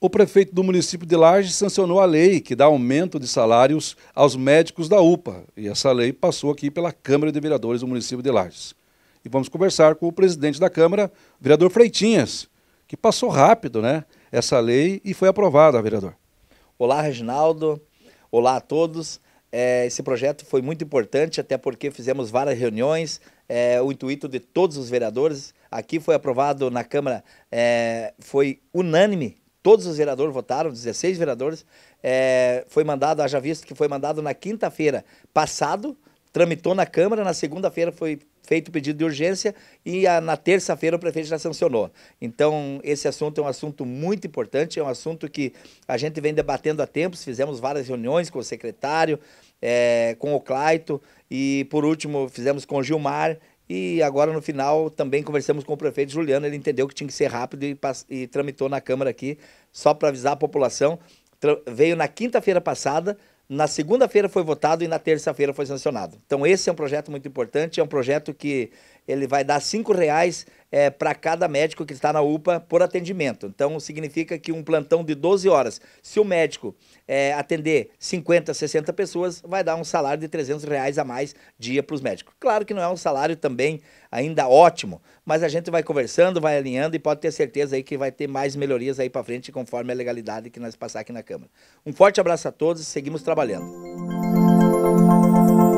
O prefeito do município de Lages sancionou a lei que dá aumento de salários aos médicos da UPA. E essa lei passou aqui pela Câmara de Vereadores do município de Lages. E vamos conversar com o presidente da Câmara, vereador Freitinhas, que passou rápido, né? Essa lei e foi aprovada, vereador. Olá, Reginaldo. Olá a todos. É, esse projeto foi muito importante, até porque fizemos várias reuniões. É, o intuito de todos os vereadores aqui foi aprovado na Câmara, é, foi unânime. Todos os vereadores votaram, 16 vereadores. É, foi mandado, haja visto que foi mandado na quinta-feira passado, tramitou na Câmara, na segunda-feira foi feito o pedido de urgência e a, na terça-feira o prefeito já sancionou. Então, esse assunto é um assunto muito importante, é um assunto que a gente vem debatendo há tempos, fizemos várias reuniões com o secretário, é, com o Claito e, por último, fizemos com o Gilmar e agora no final também conversamos com o prefeito Juliano, ele entendeu que tinha que ser rápido e, e tramitou na Câmara aqui, só para avisar a população. veio na quinta-feira passada, na segunda-feira foi votado e na terça-feira foi sancionado. Então esse é um projeto muito importante, é um projeto que ele vai dar cinco reais é, para cada médico que está na UPA por atendimento. Então, significa que um plantão de 12 horas, se o médico é, atender 50, 60 pessoas, vai dar um salário de 300 reais a mais dia para os médicos. Claro que não é um salário também ainda ótimo, mas a gente vai conversando, vai alinhando e pode ter certeza aí que vai ter mais melhorias aí para frente conforme a legalidade que nós passar aqui na Câmara. Um forte abraço a todos, seguimos trabalhando.